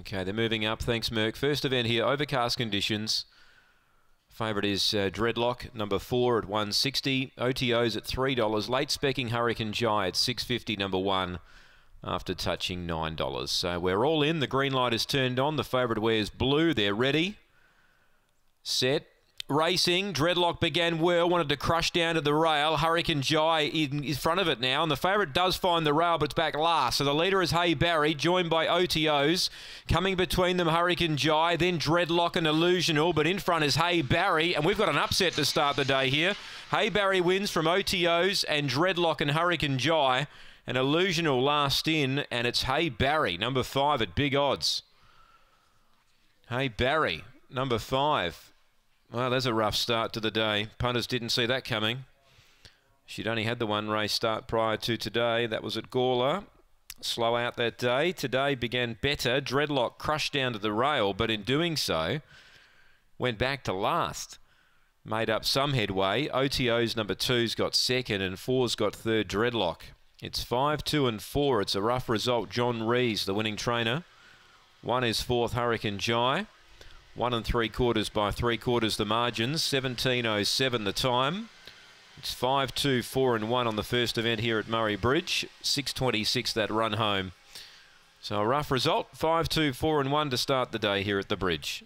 Okay, they're moving up. Thanks, Merck. First event here, overcast conditions. Favourite is uh, Dreadlock, number four at 160. OTOs at $3. Late specking Hurricane Jai at 650, number one, after touching $9. So we're all in. The green light is turned on. The favourite wears blue. They're ready, set, Racing, Dreadlock began well, wanted to crush down to the rail. Hurricane Jai in, in front of it now, and the favourite does find the rail, but it's back last. So the leader is Hey Barry, joined by OTOs. Coming between them, Hurricane Jai, then Dreadlock and Illusional, but in front is Hey Barry, and we've got an upset to start the day here. Hey Barry wins from OTOs and Dreadlock and Hurricane Jai, and Illusional last in, and it's Hey Barry, number five at big odds. Hey Barry, number five. Well, that's a rough start to the day. Punters didn't see that coming. She'd only had the one race start prior to today. That was at Gawler. Slow out that day. Today began better. Dreadlock crushed down to the rail, but in doing so, went back to last. Made up some headway. OTO's number two's got second, and four's got third. Dreadlock. It's five, two, and four. It's a rough result. John Rees, the winning trainer. One is fourth Hurricane Jai. One and three quarters by three quarters the margins. 17.07 the time. It's 5 2 4 and 1 on the first event here at Murray Bridge. 6.26 that run home. So a rough result. 5 2 4 and 1 to start the day here at the bridge.